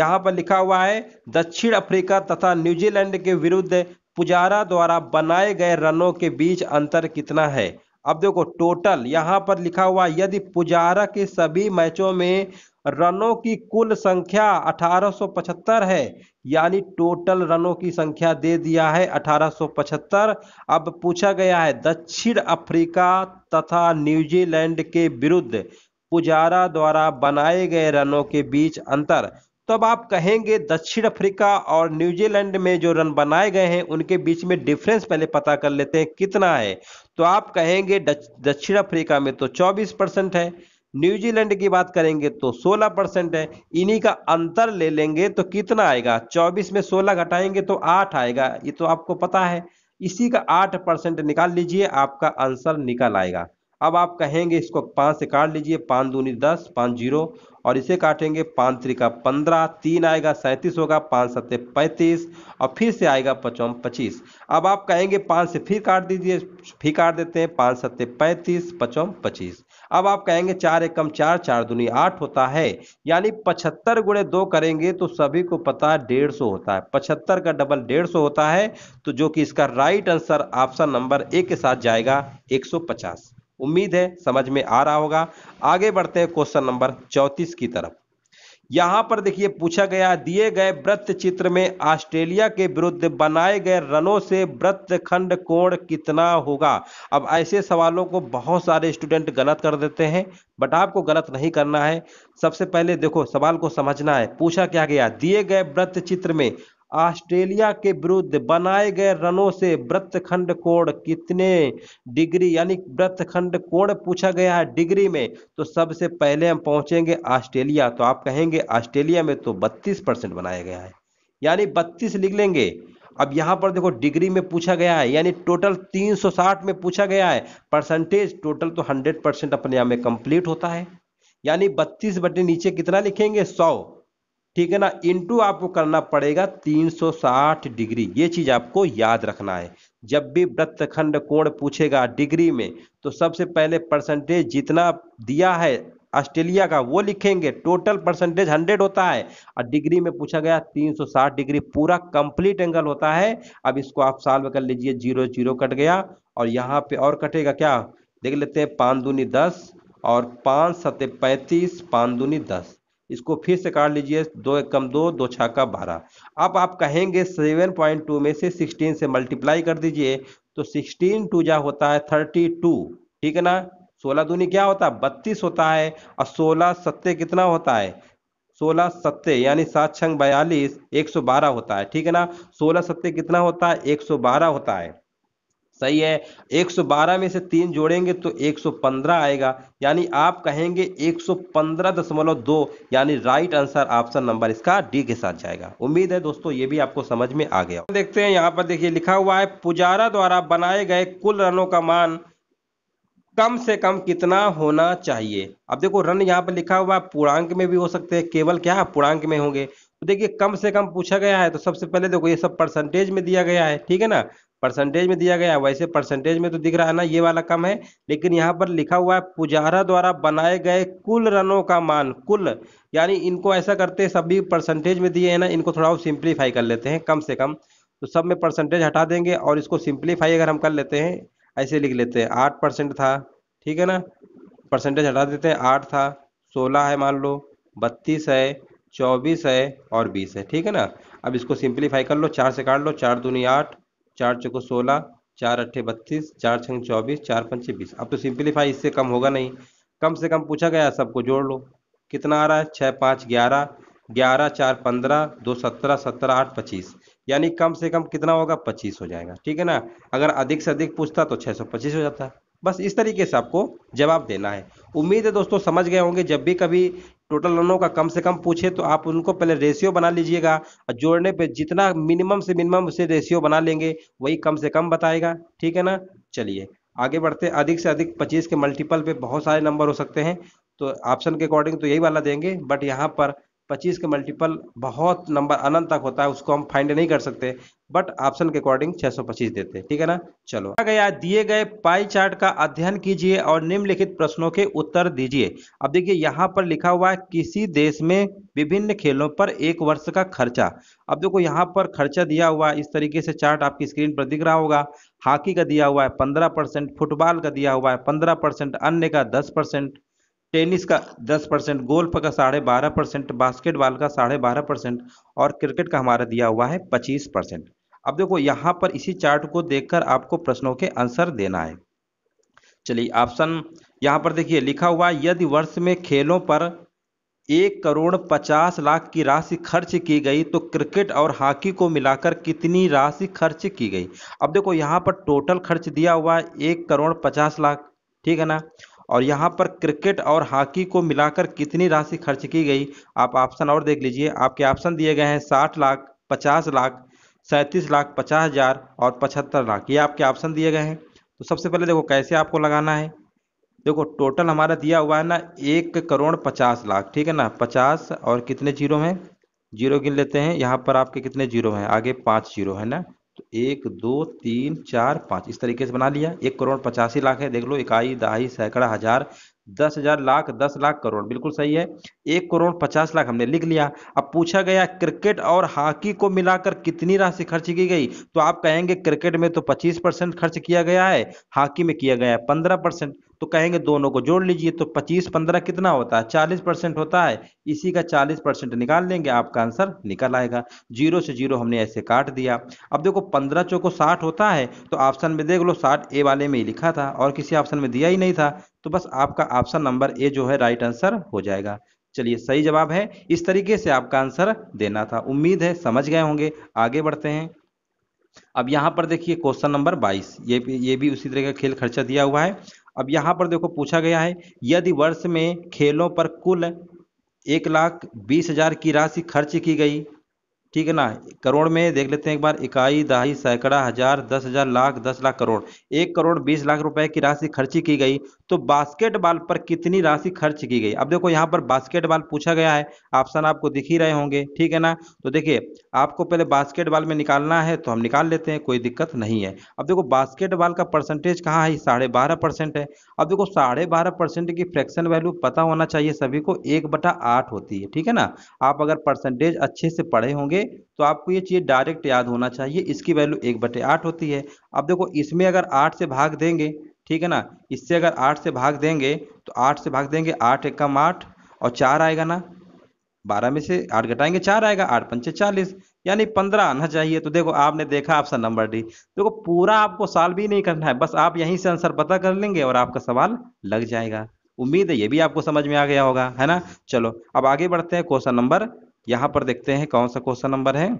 यहाँ पर लिखा हुआ है दक्षिण अफ्रीका तथा न्यूजीलैंड के विरुद्ध पुजारा द्वारा बनाए गए रनों के बीच अंतर कितना है अब देखो टोटल यहां पर लिखा हुआ यदि पुजारा के सभी मैचों में रनों की कुल संख्या 1875 है यानी टोटल रनों की संख्या दे दिया है 1875 अब पूछा गया है दक्षिण अफ्रीका तथा न्यूजीलैंड के विरुद्ध पुजारा द्वारा बनाए गए रनों के बीच अंतर तो अब आप कहेंगे दक्षिण अफ्रीका और न्यूजीलैंड में जो रन बनाए गए हैं उनके बीच में डिफरेंस पहले पता कर लेते हैं कितना है तो आप कहेंगे दक्षिण अफ्रीका में तो 24 परसेंट है न्यूजीलैंड की बात करेंगे तो 16 परसेंट है इन्हीं का अंतर ले लेंगे तो कितना आएगा 24 में 16 घटाएंगे तो 8 आएगा ये तो आपको पता है इसी का 8 परसेंट निकाल लीजिए आपका आंसर निकल आएगा अब आप कहेंगे इसको पाँच से काट लीजिए पाँच दूनी दस पाँच जीरो और इसे काटेंगे पाँच त्रिका पंद्रह तीन आएगा सैंतीस होगा पाँच सत्ते पैंतीस और फिर से आएगा पचौम पच्चीस अब आप कहेंगे पाँच से फिर काट दीजिए फिर काट देते हैं पाँच सत्ते पैंतीस पचौम पच्चीस अब आप कहेंगे चार एकम चार चार दूनी आठ होता है यानी पचहत्तर गुणे दो करेंगे तो सभी को पता है डेढ़ सौ होता है पचहत्तर का डबल डेढ़ सौ होता है तो जो कि इसका right answer option number A के साथ जाएगा एक सौ पचास उम्मीद है समझ में आ रहा होगा आगे बढ़ते हैं क्वेश्चन नंबर चौतीस की तरफ यहां पर देखिए पूछा गया दिए गए वृत्त चित्र में ऑस्ट्रेलिया के विरुद्ध बनाए गए रनों से वृत्त खंड कोण कितना होगा अब ऐसे सवालों को बहुत सारे स्टूडेंट गलत कर देते हैं बट आपको गलत नहीं करना है सबसे पहले देखो सवाल को समझना है पूछा क्या गया दिए गए वृत्त चित्र में ऑस्ट्रेलिया के विरुद्ध बनाए गए रनों से वृत्तखंड कोण कितने डिग्री यानी वृत्तखंड कोण पूछा गया है डिग्री में तो सबसे पहले हम पहुंचेंगे ऑस्ट्रेलिया तो आप कहेंगे ऑस्ट्रेलिया में तो बत्तीस परसेंट बनाया गया है यानी बत्तीस लिख लेंगे अब यहाँ पर देखो डिग्री में पूछा गया है यानी टोटल 360 में पूछा गया है परसेंटेज टोटल तो 100 परसेंट अपने आप में कंप्लीट होता है यानी 32 बटे नीचे कितना लिखेंगे 100 ठीक है ना इंटू आपको करना पड़ेगा 360 डिग्री ये चीज आपको याद रखना है जब भी वृत्तखंड कोण पूछेगा डिग्री में तो सबसे पहले परसेंटेज जितना दिया है ऑस्ट्रेलिया का वो लिखेंगे टोटल परसेंटेज 100 होता है और डिग्री में पूछा गया 360 डिग्री पूरा कंप्लीट एंगल होता है अब इसको आप सॉल्व कर लीजिए जीरो जीरो कट गया और यहाँ पे और कटेगा क्या देख लेते हैं पांच दूनी दस और पांच सत्य पैंतीस पांच दूनी दस इसको फिर से काट लीजिए दो एक कम दो दो छाका बारह अब आप कहेंगे सेवन पॉइंट टू में से सिक्सटीन से मल्टीप्लाई कर दीजिए तो सिक्सटीन टू जा होता है थर्टी टू ठीक है ना सोलह दूनी क्या होता है बत्तीस होता है और सोलह सत्ते कितना होता है सोलह सत्ते यानी सात छंग बयालीस एक सौ बारह होता है ठीक है ना सोलह सत्ते कितना होता है एक सौ बारह होता है सही है 112 में से तीन जोड़ेंगे तो 115 आएगा यानी आप कहेंगे 115.2 यानी राइट आंसर ऑप्शन नंबर इसका डी के साथ जाएगा उम्मीद है दोस्तों ये भी आपको समझ में आ गया देखते हैं यहाँ पर देखिए लिखा हुआ है पुजारा द्वारा बनाए गए कुल रनों का मान कम से कम कितना होना चाहिए अब देखो रन यहाँ पर लिखा हुआ है पूर्णांक में भी हो सकते हैं केवल क्या है पूर्णांक में होंगे तो देखिए कम से कम पूछा गया है तो सबसे पहले देखो ये सब परसेंटेज में दिया गया है ठीक है ना परसेंटेज में दिया गया वैसे परसेंटेज में तो दिख रहा है ना ये वाला कम है लेकिन यहाँ पर लिखा हुआ है पुजारा द्वारा बनाए गए कुल रनों का मान कुल यानी इनको ऐसा करते हैं सभी परसेंटेज में दिए हैं ना इनको थोड़ा सिंप्लीफाई कर लेते हैं कम से कम तो सब में परसेंटेज हटा देंगे और इसको सिंप्लीफाई अगर हम कर लेते हैं ऐसे लिख लेते हैं आठ परसेंट था ठीक है ना परसेंटेज हटा देते हैं आठ था सोलह है मान लो बत्तीस है चौबीस है और बीस है ठीक है ना अब इसको सिंप्लीफाई कर लो चार से काट लो चार दूनी आठ चार चौको सोलह चार अट्ठे बत्तीस चार छंग चौबीस चार पंचे बीस अब तो सिंपलीफाई इससे कम होगा नहीं कम से कम पूछा गया सबको जोड़ लो कितना आ रहा है छः पाँच ग्यारह ग्यारह चार पंद्रह दो सत्रह सत्रह आठ पच्चीस यानी कम से कम कितना होगा पच्चीस हो जाएगा ठीक है ना अगर अधिक से अधिक पूछता तो छः सौ पच्चीस हो जाता बस इस तरीके से आपको जवाब देना है उम्मीद है दोस्तों समझ गए होंगे जब भी कभी टोटल रनों का कम से कम पूछे तो आप उनको पहले रेशियो बना लीजिएगा और जोड़ने पे जितना मिनिमम से मिनिमम उसे रेशियो बना लेंगे वही कम से कम बताएगा ठीक है ना चलिए आगे बढ़ते अधिक से अधिक पच्चीस के मल्टीपल पे बहुत सारे नंबर हो सकते हैं तो ऑप्शन के अकॉर्डिंग तो यही वाला देंगे बट यहाँ पर पच्चीस के मल्टीपल बहुत नंबर अनंत तक होता है उसको हम फाइंड नहीं कर सकते बट ऑप्शन के अकॉर्डिंग 625 देते हैं ठीक है ना चलो आ गया दिए गए पाई चार्ट का अध्ययन कीजिए और निम्नलिखित प्रश्नों के उत्तर दीजिए अब देखिए यहाँ पर लिखा हुआ है किसी देश में विभिन्न खेलों पर एक वर्ष का खर्चा अब देखो यहाँ पर खर्चा दिया हुआ है इस तरीके से चार्ट आपकी स्क्रीन पर दिख रहा होगा हॉकी का दिया हुआ है पंद्रह परसेंट फुटबॉल का दिया हुआ है पंद्रह परसेंट अन्य का दस परसेंट टेनिस का 10 परसेंट गोल्फ का साढ़े बारह परसेंट बास्केटबॉल का साढ़े बारह परसेंट और क्रिकेट का हमारा दिया हुआ है पच्चीस परसेंट अब देखो यहाँ पर इसी चार्ट को देखकर आपको प्रश्नों के आंसर देना है चलिए ऑप्शन यहाँ पर देखिए लिखा हुआ यदि वर्ष में खेलों पर एक करोड़ पचास लाख की राशि खर्च की गई तो क्रिकेट और हॉकी को मिलाकर कितनी राशि खर्च की गई अब देखो यहाँ पर टोटल खर्च दिया हुआ है एक करोड़ पचास लाख ठीक है ना और यहाँ पर क्रिकेट और हॉकी को मिलाकर कितनी राशि खर्च की गई आप ऑप्शन और देख लीजिए आपके ऑप्शन दिए गए हैं साठ लाख पचास लाख सैंतीस लाख पचास हज़ार और पचहत्तर लाख ये आपके ऑप्शन दिए गए हैं तो सबसे पहले देखो कैसे आपको लगाना है देखो टोटल हमारा दिया हुआ है ना एक करोड़ पचास लाख ठीक है ना पचास और कितने जीरो हैं जीरो गिन लेते हैं यहाँ पर आपके कितने जीरो हैं आगे पाँच जीरो है ना तो एक दो तीन चार पाँच इस तरीके से बना लिया एक करोड़ पचासी लाख है देख लो इकाई दहाई सैकड़ा हजार दस हजार लाख दस लाख करोड़ बिल्कुल सही है एक करोड़ पचास लाख हमने लिख लिया अब पूछा गया क्रिकेट और हॉकी को मिलाकर कितनी राशि खर्च की गई तो आप कहेंगे क्रिकेट में तो पच्चीस परसेंट खर्च किया गया है हॉकी में किया गया है पंद्रह परसेंट तो कहेंगे दोनों को जोड़ लीजिए तो पच्चीस पंद्रह कितना होता है चालीस परसेंट होता है इसी का चालीस परसेंट निकाल लेंगे आपका आंसर निकल आएगा जीरो से जीरो हमने ऐसे काट दिया अब देखो पंद्रह चौको साठ होता है तो ऑप्शन में देख लो साठ ए वाले में ही लिखा था और किसी ऑप्शन में दिया ही नहीं था तो बस आपका ऑप्शन नंबर ए जो है राइट आंसर हो जाएगा चलिए सही जवाब है इस तरीके से आपका आंसर देना था उम्मीद है समझ गए होंगे आगे बढ़ते हैं अब यहां पर देखिए क्वेश्चन नंबर 22 ये ये भी उसी तरह का खेल खर्चा दिया हुआ है अब यहाँ पर देखो पूछा गया है यदि वर्ष में खेलों पर कुल एक लाख बीस हजार की राशि खर्च की गई ठीक है ना करोड़ में देख लेते हैं एक बार इकाई दहाई सैकड़ा हजार दस हजार लाख दस लाख करोड़ एक करोड़ बीस लाख रुपए की राशि खर्ची की गई तो बास्केटबॉल पर कितनी राशि खर्च की गई अब देखो यहाँ पर बास्केटबॉल पूछा गया है ऑप्शन आपको दिख ही रहे होंगे ठीक है ना तो देखिए आपको पहले बास्केटबॉल में निकालना है तो हम निकाल लेते हैं कोई दिक्कत नहीं है अब देखो बास्केटबॉल का परसेंटेज कहाँ है साढ़े बारह परसेंट है अब देखो साढ़े बारह परसेंट की फ्रैक्शन वैल्यू पता होना चाहिए सभी को एक बटा आठ होती है ठीक है ना आप अगर परसेंटेज अच्छे से पढ़े होंगे तो आपको ये चीज़ डायरेक्ट याद होना चाहिए इसकी वैल्यू एक बटे आठ होती है अब देखो इसमें अगर आठ से भाग देंगे ठीक है ना इससे अगर आठ से भाग देंगे तो आठ से भाग देंगे आठ एक कम आठ और चार आएगा ना बारह में से आठ घटाएंगे चार आएगा आठ पंचे चालीस यानी पंद्रह आना चाहिए तो देखो आपने देखा ऑप्शन नंबर डी देखो पूरा आपको साल भी नहीं करना है बस आप यहीं से आंसर पता कर लेंगे और आपका सवाल लग जाएगा उम्मीद है ये भी आपको समझ में आ गया होगा है ना चलो अब आगे बढ़ते हैं क्वेश्चन नंबर यहाँ पर देखते हैं कौन सा क्वेश्चन नंबर है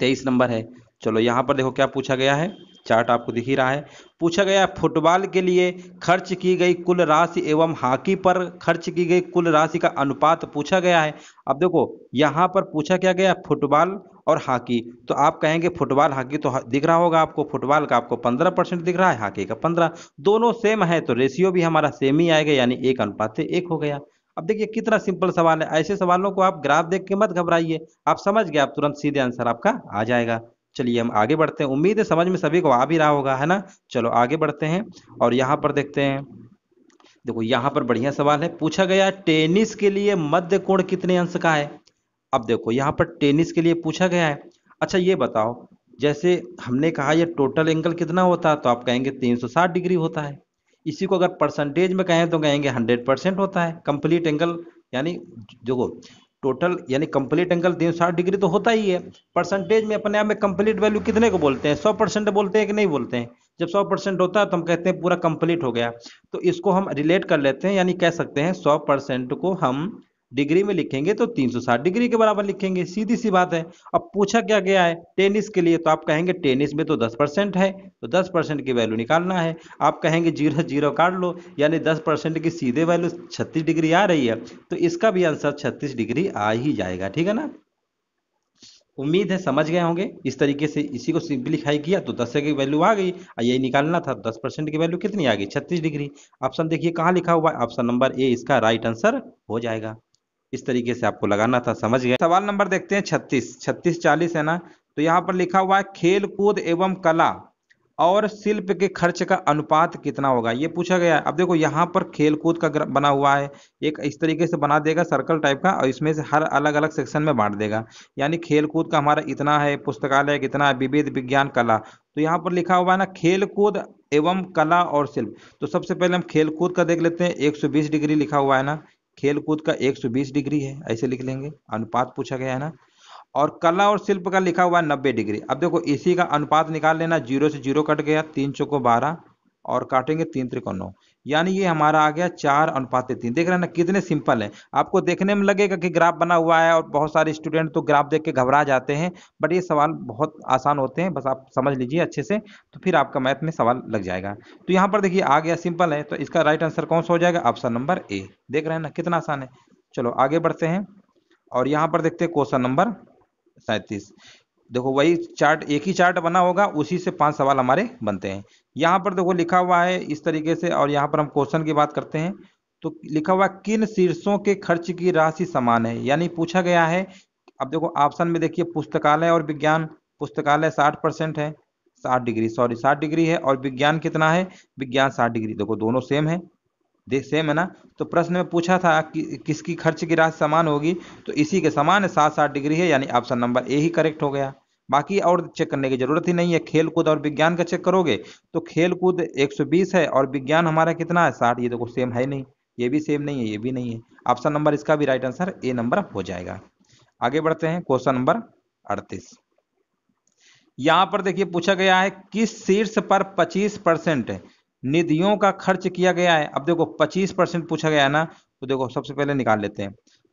तेईस नंबर है चलो यहाँ पर देखो क्या पूछा गया है चार्ट आपको दिख ही रहा है पूछा गया फुटबॉल के लिए खर्च की गई कुल राशि एवं हॉकी पर खर्च की गई कुल राशि का अनुपात पूछा गया है अब देखो यहाँ पर पूछा क्या गया फुटबॉल और हॉकी तो आप कहेंगे फुटबॉल हॉकी तो दिख रहा होगा आपको फुटबॉल का आपको पंद्रह परसेंट दिख रहा है हॉकी का पंद्रह दोनों सेम है तो रेशियो भी हमारा सेम ही आएगा यानी एक अनुपात से एक हो गया अब देखिए कितना सिंपल सवाल है ऐसे सवालों को आप ग्राफ देख के मत घबराइए आप समझ गए आप तुरंत सीधे आंसर आपका आ जाएगा चलिए हम आगे बढ़ते हैं उम्मीद है समझ में सभी को आ भी रहा होगा है ना चलो आगे बढ़ते हैं और यहाँ पर देखते हैं देखो यहाँ पर बढ़िया सवाल है पूछा गया टेनिस के लिए मध्य कोण कितने अंश का है अब देखो यहाँ पर टेनिस के लिए पूछा गया है अच्छा ये बताओ जैसे हमने कहा यह टोटल एंगल कितना होता है तो आप कहेंगे 360 डिग्री होता है इसी को अगर परसेंटेज में कहें तो कहेंगे हंड्रेड परसेंट होता है कंप्लीट एंगल यानी जो टोटल यानी कंप्लीट एंगल तीन साठ डिग्री तो होता ही है परसेंटेज में अपने आप में कंप्लीट वैल्यू कितने को बोलते हैं सौ परसेंट बोलते हैं कि नहीं बोलते हैं जब सौ परसेंट होता है तो हम कहते हैं पूरा कंप्लीट हो गया तो इसको हम रिलेट कर लेते हैं यानी कह सकते हैं सौ परसेंट को हम डिग्री में लिखेंगे तो 360 डिग्री के बराबर लिखेंगे सीधी सी बात है अब पूछा क्या गया है टेनिस के लिए तो आप कहेंगे टेनिस में तो 10 परसेंट है तो 10 परसेंट की वैल्यू निकालना है आप कहेंगे जीरो जीरो काट लो यानी 10 परसेंट की सीधे वैल्यू 36 डिग्री आ रही है तो इसका भी आंसर 36 डिग्री आ ही जाएगा ठीक है ना उम्मीद है समझ गए होंगे इस तरीके से इसी को सिंप्लीफाई किया तो दस की वैल्यू आ गई और यही निकालना था दस परसेंट की वैल्यू कितनी आ गई छत्तीस डिग्री ऑप्शन देखिए कहाँ लिखा हुआ है ऑप्शन नंबर ए इसका राइट आंसर हो जाएगा इस तरीके से आपको लगाना था समझ गए सवाल नंबर देखते हैं छत्तीस छत्तीस चालीस है ना तो यहाँ पर लिखा हुआ है खेल कूद एवं कला और शिल्प के खर्च का अनुपात कितना होगा ये पूछा गया है अब देखो यहाँ पर खेल कूद का बना हुआ है एक इस तरीके से बना देगा सर्कल टाइप का और इसमें से हर अलग अलग सेक्शन में बांट देगा यानी खेल कूद का हमारा इतना है पुस्तकालय कितना है विविध विज्ञान कला तो यहाँ पर लिखा हुआ है ना खेल कूद एवं कला और शिल्प तो सबसे पहले हम खेल कूद का देख लेते हैं एक डिग्री लिखा हुआ है ना खेल कूद का 120 डिग्री है ऐसे लिख लेंगे अनुपात पूछा गया है ना और कला और शिल्प का लिखा हुआ है नब्बे डिग्री अब देखो इसी का अनुपात निकाल लेना जीरो से जीरो कट गया तीन चौको बारह और काटेंगे तीन त्रिकोण नौ यानी ये हमारा आ गया चार अनुपात तीन देख रहे हैं ना कितने सिंपल है आपको देखने में लगेगा कि ग्राफ बना हुआ है और बहुत सारे स्टूडेंट तो ग्राफ देख के घबरा जाते हैं बट ये सवाल बहुत आसान होते हैं बस आप समझ लीजिए अच्छे से तो फिर आपका मैथ में सवाल लग जाएगा तो यहाँ पर देखिए आ गया सिंपल है तो इसका राइट आंसर कौन सा हो जाएगा ऑप्शन नंबर ए देख रहे हैं ना कितना आसान है चलो आगे बढ़ते हैं और यहाँ पर देखते हैं क्वेश्चन नंबर सैंतीस देखो वही चार्ट एक ही चार्ट बना होगा उसी से पांच सवाल हमारे बनते हैं यहाँ पर देखो लिखा हुआ है इस तरीके से और यहाँ पर हम क्वेश्चन की बात करते हैं तो लिखा हुआ किन शीर्षों के खर्च की राशि समान है यानी पूछा गया है अब देखो ऑप्शन में देखिए पुस्तकालय और विज्ञान पुस्तकालय साठ परसेंट है साठ डिग्री सॉरी साठ डिग्री है और विज्ञान कितना है विज्ञान साठ डिग्री देखो दोनों सेम है देख सेम है ना तो प्रश्न में पूछा था कि किसकी खर्च की राशि समान होगी तो इसी के समान है सात साठ डिग्री है यानी ऑप्शन नंबर ए ही करेक्ट हो गया बाकी और चेक करने की जरूरत ही नहीं है खेल कूद और विज्ञान का चेक करोगे तो खेल कूद 120 है और विज्ञान हमारा कितना है साठ ये देखो तो सेम है नहीं ये भी सेम नहीं है ये भी नहीं है ऑप्शन नंबर इसका भी राइट आंसर ए नंबर हो जाएगा आगे बढ़ते हैं क्वेश्चन नंबर अड़तीस यहाँ पर देखिए पूछा गया है किस शीर्ष पर पच्चीस परसेंट निधियों का खर्च किया गया है अब देखो पच्चीस परसेंट पूछा गया है ना तो देखो सबसे पहले निकाल लेते हैं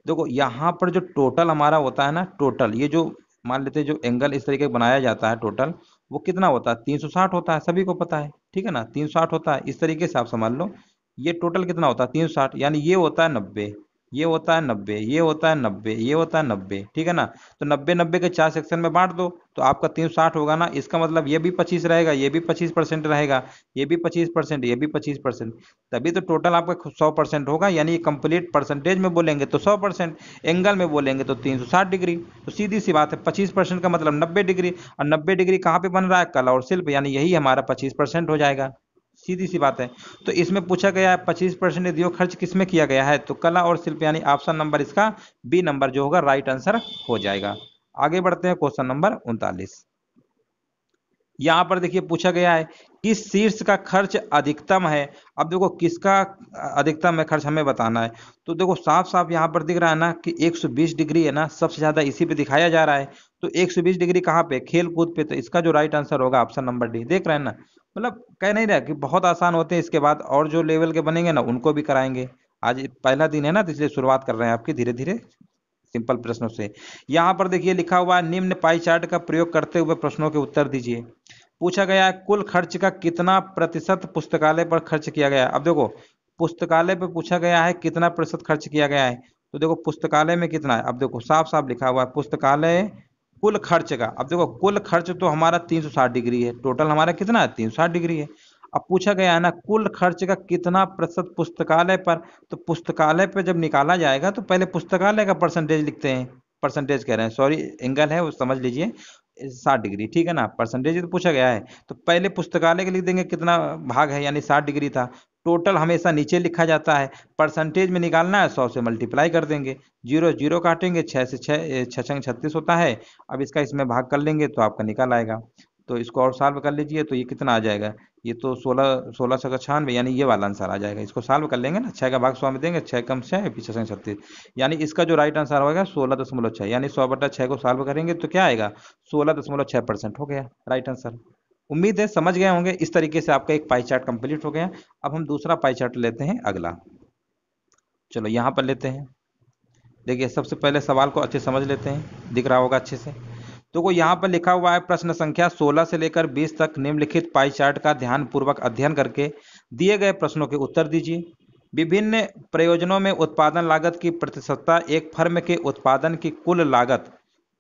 देखो यहाँ पर जो टोटल हमारा होता है ना टोटल ये जो मान लेते हैं जो एंगल इस तरीके बनाया जाता है टोटल वो कितना होता है 360 होता है सभी को पता है ठीक है ना 360 होता है इस तरीके से आप समझ लो ये टोटल कितना होता है 360 यानी ये होता है नब्बे ये होता है नब्बे ये होता है नब्बे ये होता है नब्बे ठीक है ना तो नब्बे नब्बे के चार सेक्शन में बांट दो तो आपका तीन साठ होगा ना इसका मतलब ये भी पच्चीस रहेगा ये भी पच्चीस परसेंट रहेगा ये भी पच्चीस परसेंट ये भी पच्चीस परसेंट तभी तो टोटल आपका सौ परसेंट होगा यानी कंप्लीट परसेंटेज में बोलेंगे तो सौ परसेंट एंगल में बोलेंगे तो तीन सौ साठ डिग्री तो सीधी सी बात है पच्चीस परसेंट का मतलब नब्बे डिग्री और नब्बे डिग्री कहाँ पे बन रहा है कला और शिल्प यानी यही हमारा पच्चीस परसेंट हो जाएगा सीधी सी बात है तो इसमें पूछा गया है पच्चीस परसेंट यदि खर्च किसमें किया गया है तो कला और शिल्प यानी ऑप्शन नंबर इसका बी नंबर जो होगा राइट आंसर हो जाएगा आगे बढ़ते हैं क्वेश्चन नंबर उनतालीस यहाँ पर देखिए पूछा गया है किस शीर्ष का खर्च अधिकतम है अब देखो किसका अधिकतम है खर्च हमें बताना है तो देखो साफ साफ यहाँ पर दिख रहा है ना कि 120 डिग्री है ना सबसे ज्यादा इसी पे दिखाया जा रहा है तो 120 डिग्री कहाँ पे खेल कूद पे तो इसका जो राइट आंसर होगा ऑप्शन नंबर डी देख रहे हैं ना मतलब कह नहीं रहा कि बहुत आसान होते हैं इसके बाद और जो लेवल के बनेंगे ना उनको भी कराएंगे आज पहला दिन है ना तो इसलिए शुरुआत कर रहे हैं आपकी धीरे धीरे सिंपल प्रश्नों से यहाँ पर देखिए लिखा हुआ है निम्न पाई चार्ट का प्रयोग करते हुए प्रश्नों के उत्तर दीजिए पूछा गया है कुल खर्च का कितना प्रतिशत पुस्तकालय पर खर्च किया गया अब देखो पुस्तकालय पर पूछा गया है कितना प्रतिशत खर्च किया गया है तो देखो पुस्तकालय में कितना है अब देखो साफ साफ लिखा हुआ है पुस्तकालय कुल खर्च का अब देखो कुल खर्च तो हमारा 360 डिग्री है टोटल हमारा कितना है 360 डिग्री है अब पूछा गया है ना कुल खर्च का कितना प्रतिशत पुस्तकालय पर तो पुस्तकालय पर जब निकाला जाएगा तो पहले पुस्तकालय का परसेंटेज लिखते हैं परसेंटेज कह रहे हैं सॉरी एंगल है वो समझ लीजिए साठ डिग्री ठीक है ना परसेंटेज तो पूछा गया है तो पहले पुस्तकालय के लिख देंगे कितना भाग है यानी साठ डिग्री था टोटल हमेशा नीचे लिखा जाता है परसेंटेज में निकालना है सौ से मल्टीप्लाई कर देंगे जीरो जीरो काटेंगे छः से छः छः छत्तीस होता है अब इसका इसमें भाग कर लेंगे तो आपका निकाल आएगा तो इसको और सॉल्व कर लीजिए तो ये कितना आ जाएगा ये तो सोलह सोलह सौ छानवे छियानवे यानी ये वाला आंसर आ जाएगा इसको सॉल्व कर लेंगे ना छः का भाग सौ में देंगे छः कम छः पीछे संग छत्तीस यानी इसका जो राइट आंसर होगा सोलह दशमलव छः यानी सौ बटा छः को सॉल्व करेंगे तो क्या आएगा सोलह दशमलव छः परसेंट हो गया राइट आंसर उम्मीद है समझ गए होंगे इस तरीके से आपका एक पाई चार्ट कंप्लीट हो गया अब हम दूसरा पाई चार्ट लेते हैं अगला चलो यहाँ पर लेते हैं देखिए सबसे पहले सवाल को अच्छे समझ लेते हैं दिख रहा होगा अच्छे से तो को यहाँ पर लिखा हुआ है प्रश्न संख्या 16 से लेकर 20 तक निम्नलिखित पाई चार्ट का ध्यान पूर्वक अध्ययन करके दिए गए प्रश्नों के उत्तर दीजिए विभिन्न प्रयोजनों में उत्पादन लागत की प्रतिशतता एक फर्म के उत्पादन की कुल लागत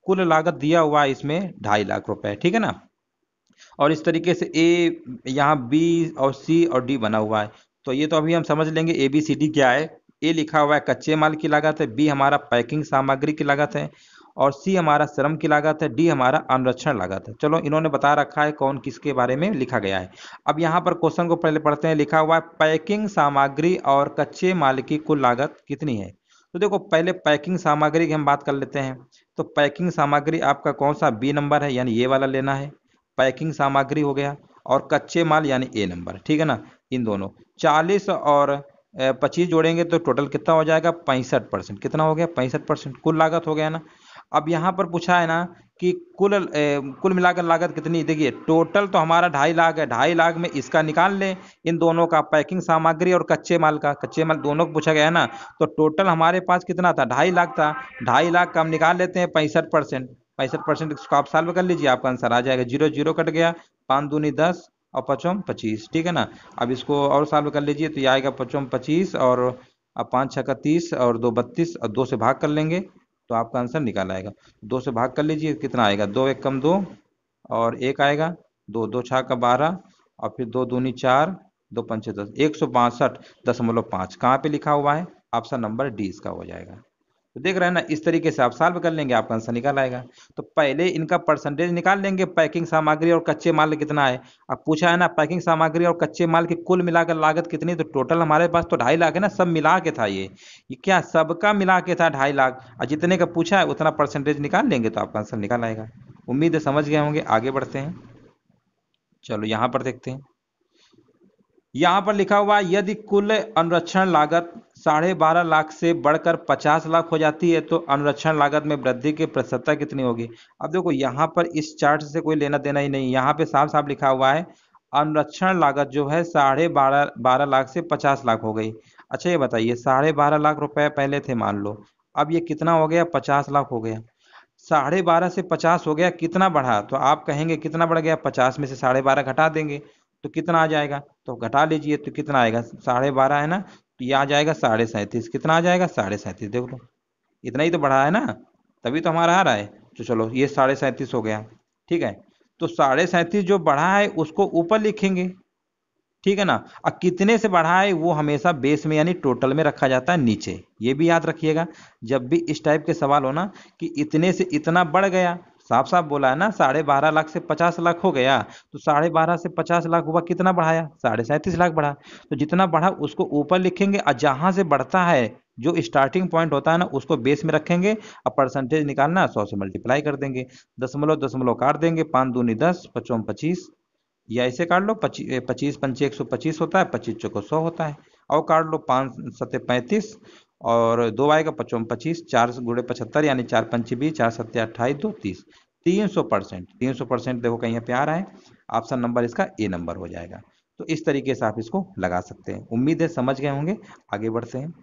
कुल लागत दिया हुआ है इसमें ढाई लाख रुपए ठीक है ना और इस तरीके से ए यहाँ बी और सी और डी बना हुआ है तो ये तो अभी हम समझ लेंगे ए बी सी डी क्या है ए लिखा हुआ है कच्चे माल की लागत है बी हमारा पैकिंग सामग्री की लागत है और सी हमारा श्रम की लागत है डी हमारा अनुरक्षण लागत है चलो इन्होंने बता रखा है कौन किसके बारे में लिखा गया है अब यहाँ पर क्वेश्चन को पहले पढ़ते हैं लिखा हुआ है पैकिंग सामग्री और कच्चे माल की कुल लागत कितनी है तो देखो पहले पैकिंग सामग्री की हम बात कर लेते हैं तो पैकिंग सामग्री आपका कौन सा बी नंबर है यानी ये वाला लेना है पैकिंग सामग्री हो गया और कच्चे माल यानी ए नंबर ठीक है ना इन दोनों चालीस और पच्चीस जोड़ेंगे तो टोटल कितना हो जाएगा पैंसठ परसेंट कितना हो गया पैंसठ परसेंट कुल लागत हो गया ना अब यहाँ पर पूछा है ना कि कुल ए, कुल मिलाकर लागत कितनी देखिए टोटल तो हमारा ढाई लाख है ढाई लाख में इसका निकाल लें इन दोनों का पैकिंग सामग्री और कच्चे माल का कच्चे माल दोनों को पूछा गया है ना तो टोटल हमारे पास कितना था ढाई लाख था ढाई लाख का हम निकाल लेते हैं पैंसठ परसेंट पैंसठ परसेंट इसको आप साल्व कर लीजिए आपका आंसर आ जाएगा जीरो जीरो कट गया पाँच दूनी दस और पचोम पच्चीस ठीक है ना अब इसको और साल्व कर लीजिए तो ये आएगा पचोम पच्चीस और पाँच छः का तीस और दो बत्तीस और दो से भाग कर लेंगे तो आपका आंसर निकाल आएगा दो से भाग कर लीजिए कितना आएगा दो एक कम दो और एक आएगा दो दो छः का बारह और फिर दो दूनी चार दो पंचे दस एक सौ बासठ दशमलव पाँच कहाँ पर लिखा हुआ है ऑप्शन नंबर डी इसका हो जाएगा तो देख रहे हैं ना इस तरीके से आप सॉल्व कर लेंगे आपका आंसर निकाल आएगा तो पहले इनका परसेंटेज निकाल लेंगे पैकिंग सामग्री और कच्चे माल कितना है अब पूछा है ना पैकिंग सामग्री और कच्चे माल की कुल मिलाकर लागत कितनी तो टोटल हमारे पास तो ढाई लाख है ना सब मिला के था ये ये क्या सबका मिला के था ढाई लाख और जितने का पूछा है उतना परसेंटेज निकाल लेंगे तो आपका आंसर निकाल आएगा उम्मीद है समझ गए होंगे आगे बढ़ते हैं चलो यहाँ पर देखते हैं यहाँ पर लिखा हुआ यदि कुल अनुरक्षण लागत साढ़े बारह लाख से बढ़कर पचास लाख हो जाती है तो अनुरक्षण लागत में वृद्धि की प्रतिशतता कितनी होगी अब देखो यहाँ पर इस चार्ट से कोई लेना देना ही नहीं यहाँ पे साफ साफ लिखा हुआ है अनुरक्षण लागत जो है साढ़े बारह बारह लाख से पचास लाख हो गई अच्छा ये बताइए साढ़े बारह लाख रुपए पहले थे मान लो अब ये कितना हो गया पचास लाख हो गया साढ़े बारह से पचास हो गया कितना बढ़ा तो आप कहेंगे कितना बढ़ गया पचास में से साढ़े बारह घटा देंगे तो कितना आ जाएगा तो घटा लीजिए तो कितना आएगा साढ़े बारह है ना तो ये आ जाएगा साढ़े सैंतीस कितना आ जाएगा साढ़े सैंतीस देख लो तो, इतना ही तो बढ़ा है ना तभी तो हमारा आ रहा है तो चलो ये साढ़े सैंतीस हो गया ठीक है तो साढ़े सैंतीस जो बढ़ा है उसको ऊपर लिखेंगे ठीक है ना अब कितने से बढ़ा है वो हमेशा बेस में यानी टोटल में रखा जाता है नीचे ये भी याद रखिएगा जब भी इस टाइप के सवाल हो ना कि इतने से इतना बढ़ गया साफ साफ बोला है ना साढ़े बारह लाख से पचास लाख हो गया तो साढ़े बारह से पचास लाख हुआ कितना बढ़ाया साढ़े सैंतीस लाख बढ़ा तो जितना बढ़ा उसको ऊपर लिखेंगे और जहां से बढ़ता है जो स्टार्टिंग पॉइंट होता है ना उसको बेस में रखेंगे और परसेंटेज निकालना सौ से मल्टीप्लाई कर देंगे दसमलव दसमलव काट देंगे पाँच दूनी दस पचों पच्चीस या ऐसे काट लो पच्चीस पच्चीस पंचे एक सौ पच्चीस होता है पच्चीस चौको सौ होता है और काट लो पाँच सत्य पैंतीस और दो आएगा पचपन पच्चीस चार गुड़े पचहत्तर यानी चार पंची बीस चार सत्या अट्ठाईस दो तीस तीन सौ परसेंट तीन सौ परसेंट देखो कहीं पे आ रहा है ऑप्शन नंबर इसका ए नंबर हो जाएगा तो इस तरीके से आप इसको लगा सकते हैं उम्मीद है समझ गए होंगे आगे बढ़ते हैं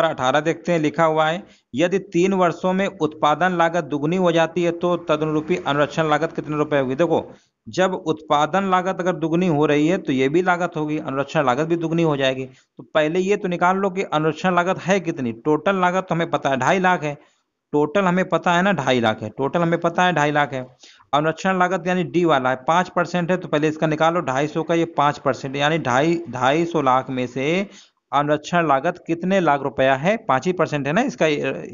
अठारह देखते हैं लिखा हुआ है यदि तीन वर्षों में उत्पादन लागत दुगनी हो जाती है तो तदनुरूपी अनुरक्षण लागत कितने रुपए होगी देखो जब उत्पादन लागत अगर दुगनी हो रही है तो ये भी लागत होगी अनुरक्षण लागत भी दुगनी हो जाएगी तो पहले ये तो निकाल लो कि अनुरक्षण लागत है कितनी टोटल लागत तो हमें पता है ढाई लाख है टोटल हमें पता है ना ढाई लाख है टोटल हमें पता है ढाई लाख है अनुरक्षण लागत यानी डी वाला है पांच परसेंट है तो पहले इसका निकालो ढाई सौ का ये पांच परसेंट यानी ढाई ढाई सौ लाख में से अनुरक्षण लागत कितने लाख रुपया है पांच ही परसेंट है ना इसका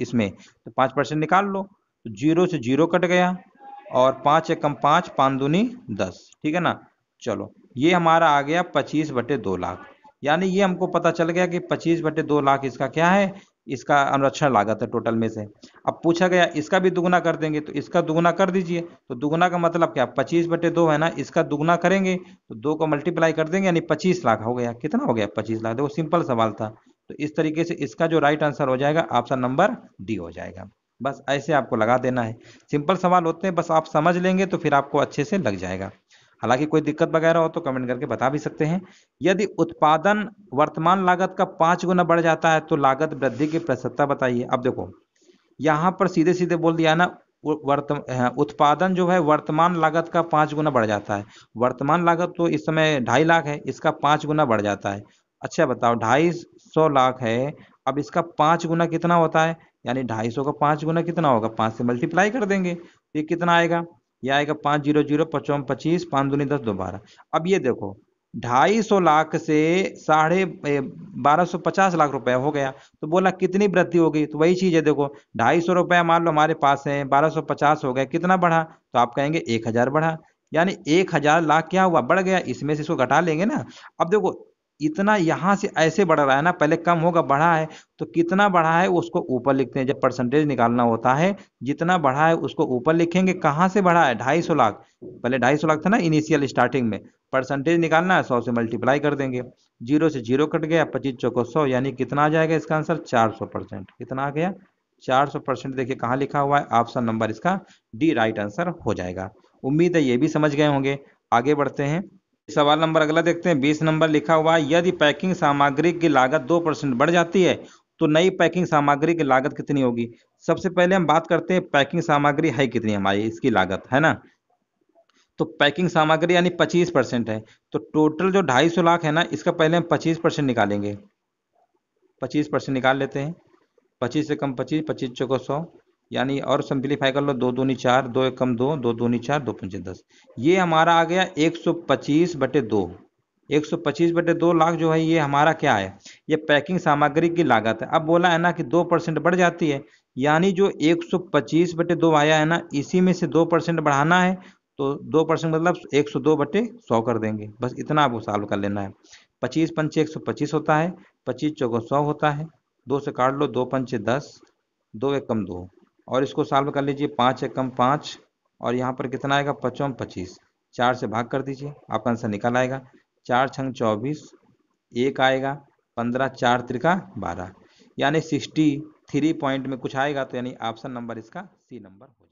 इसमें तो पांच परसेंट निकाल लो तो जीरो से जीरो कट गया और पांच एकम पांच पांच दूनी दस ठीक है ना चलो ये हमारा आ गया पच्चीस बटे दो लाख यानी ये हमको पता चल गया कि पच्चीस बटे दो लाख इसका क्या है इसका अनुरक्षण लागत है टोटल में से अब पूछा गया इसका भी दुगुना कर देंगे तो इसका दुगुना कर दीजिए तो दुगुना का मतलब क्या पच्चीस बटे दो है ना इसका दुगुना करेंगे तो दो को मल्टीप्लाई कर देंगे यानी पच्चीस लाख हो गया कितना हो गया पच्चीस लाख देखो सिंपल सवाल था तो इस तरीके से इसका जो राइट आंसर हो जाएगा ऑप्शन नंबर डी हो जाएगा बस ऐसे आपको लगा देना है सिंपल सवाल होते हैं बस आप समझ लेंगे तो फिर आपको अच्छे से लग जाएगा हालांकि कोई दिक्कत वगैरह हो तो कमेंट करके बता भी सकते हैं यदि उत्पादन वर्तमान लागत का पांच गुना बढ़ जाता है तो लागत वृद्धि की प्रसन्नता बताइए अब देखो यहाँ पर सीधे सीधे बोल दिया ना वर्तमान उत्पादन जो है वर्तमान लागत का पांच गुना बढ़ जाता है वर्तमान लागत तो इस समय ढाई लाख है इसका पांच गुना बढ़ जाता है अच्छा बताओ ढाई सौ लाख है अब इसका पांच गुना कितना होता है यानी ढाई सौ का पांच गुना कितना होगा पांच से मल्टीप्लाई कर देंगे ये कितना आएगा यह आएगा पाँच जीरो जीरो पचपन पच्चीस पाँच दूनी दस दो बारह अब ये देखो ढाई सौ लाख से साढ़े बारह सौ पचास लाख रुपया हो गया तो बोला कितनी वृद्धि होगी तो वही चीज़ है देखो ढाई सौ रुपया मान लो हमारे पास है बारह सौ पचास हो गया कितना बढ़ा तो आप कहेंगे एक हजार बढ़ा यानी एक हजार लाख क्या हुआ बढ़ गया इसमें से इसको घटा लेंगे ना अब देखो इतना यहाँ से ऐसे बढ़ रहा है ना पहले कम होगा बढ़ा है तो कितना बढ़ा है उसको ऊपर लिखते हैं जब परसेंटेज निकालना होता है जितना बढ़ा है उसको ऊपर लिखेंगे कहाँ से बढ़ा है ढाई सौ लाख पहले ढाई सौ लाख था ना इनिशियल स्टार्टिंग में परसेंटेज निकालना है सौ से मल्टीप्लाई कर देंगे जीरो से जीरो कट गया पच्चीस चौको सौ यानी कितना आ जाएगा इसका आंसर चार सौ परसेंट कितना आ गया चार सौ परसेंट देखिए कहाँ लिखा हुआ है ऑप्शन नंबर इसका डी राइट आंसर हो जाएगा उम्मीद है ये भी समझ गए होंगे आगे बढ़ते हैं सवाल नंबर अगला देखते हैं बीस नंबर लिखा हुआ है यदि पैकिंग सामग्री की लागत दो परसेंट बढ़ जाती है तो नई पैकिंग सामग्री की लागत कितनी होगी सबसे पहले हम बात करते हैं पैकिंग सामग्री है कितनी हमारी इसकी लागत है ना तो पैकिंग सामग्री यानी पच्चीस परसेंट है तो टोटल जो ढाई सौ लाख है ना इसका पहले हम पच्चीस परसेंट निकालेंगे पच्चीस परसेंट निकाल लेते हैं पच्चीस से कम पच्चीस पच्चीस चौको सौ यानी और सिंप्लीफाई कर लो दो दूनी चार दो एक कम दो दो दूनी चार दो पंचे दस ये हमारा आ गया एक सौ पच्चीस बटे दो एक सौ पच्चीस बटे दो लाख जो है ये हमारा क्या है ये पैकिंग सामग्री की लागत है अब बोला है ना कि दो परसेंट बढ़ जाती है यानी जो एक सौ पच्चीस बटे दो आया है ना इसी में से दो परसेंट बढ़ाना है तो दो परसेंट मतलब एक सौ दो बटे सौ कर देंगे बस इतना आपको सॉल्व कर लेना है पच्चीस पंचे एक सौ पच्चीस होता है पच्चीस चौको सौ होता है दो से काट लो दो पंचे दस दो एक कम दो और इसको सॉल्व कर लीजिए पाँच एकम पाँच और यहाँ पर कितना आएगा पचम पच्चीस चार से भाग कर दीजिए आपका आंसर निकल आएगा चार छंग चौबीस एक आएगा पंद्रह चार त्रिका बारह यानी सिक्सटी थ्री पॉइंट में कुछ आएगा तो यानी ऑप्शन नंबर इसका सी नंबर हो